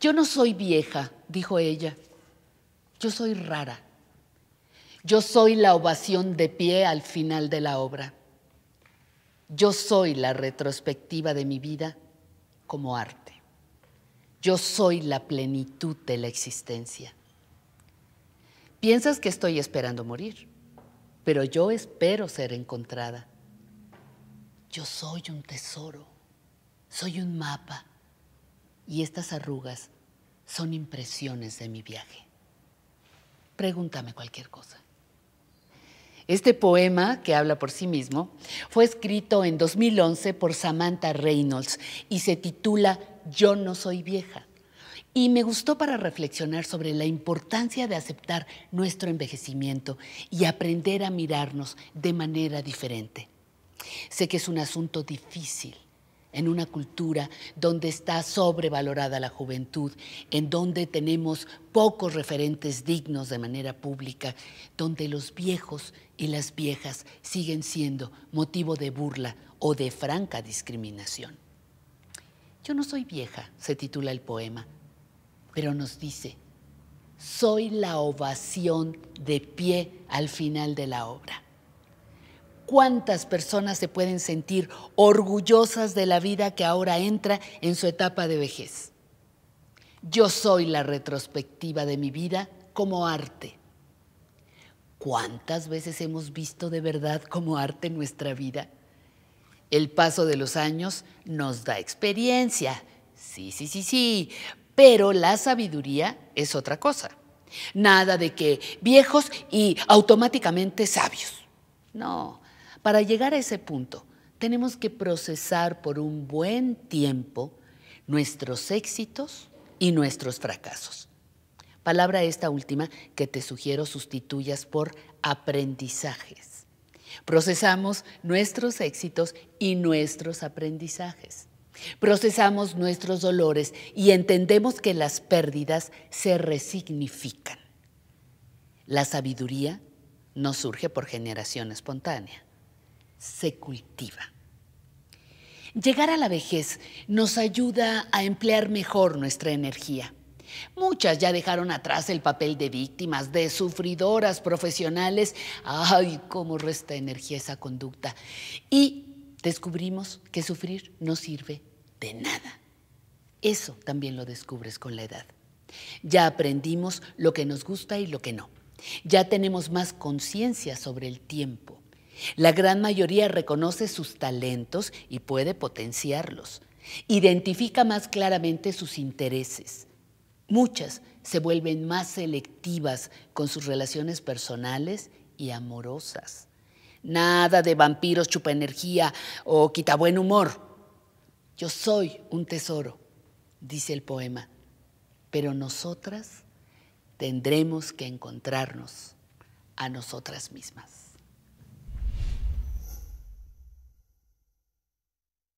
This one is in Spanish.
Yo no soy vieja, dijo ella. Yo soy rara. Yo soy la ovación de pie al final de la obra. Yo soy la retrospectiva de mi vida como arte. Yo soy la plenitud de la existencia. Piensas que estoy esperando morir, pero yo espero ser encontrada. Yo soy un tesoro, soy un mapa, y estas arrugas son impresiones de mi viaje. Pregúntame cualquier cosa. Este poema, que habla por sí mismo, fue escrito en 2011 por Samantha Reynolds y se titula Yo no soy vieja. Y me gustó para reflexionar sobre la importancia de aceptar nuestro envejecimiento y aprender a mirarnos de manera diferente. Sé que es un asunto difícil, en una cultura donde está sobrevalorada la juventud, en donde tenemos pocos referentes dignos de manera pública, donde los viejos y las viejas siguen siendo motivo de burla o de franca discriminación. Yo no soy vieja, se titula el poema, pero nos dice, soy la ovación de pie al final de la obra. ¿Cuántas personas se pueden sentir orgullosas de la vida que ahora entra en su etapa de vejez? Yo soy la retrospectiva de mi vida como arte. ¿Cuántas veces hemos visto de verdad como arte nuestra vida? El paso de los años nos da experiencia, sí, sí, sí, sí, pero la sabiduría es otra cosa. Nada de que viejos y automáticamente sabios. No, para llegar a ese punto, tenemos que procesar por un buen tiempo nuestros éxitos y nuestros fracasos. Palabra esta última que te sugiero sustituyas por aprendizajes. Procesamos nuestros éxitos y nuestros aprendizajes. Procesamos nuestros dolores y entendemos que las pérdidas se resignifican. La sabiduría no surge por generación espontánea se cultiva. Llegar a la vejez nos ayuda a emplear mejor nuestra energía. Muchas ya dejaron atrás el papel de víctimas, de sufridoras profesionales. ¡Ay, cómo resta energía esa conducta! Y descubrimos que sufrir no sirve de nada. Eso también lo descubres con la edad. Ya aprendimos lo que nos gusta y lo que no. Ya tenemos más conciencia sobre el tiempo la gran mayoría reconoce sus talentos y puede potenciarlos. Identifica más claramente sus intereses. Muchas se vuelven más selectivas con sus relaciones personales y amorosas. Nada de vampiros chupa energía o quita buen humor. Yo soy un tesoro, dice el poema, pero nosotras tendremos que encontrarnos a nosotras mismas.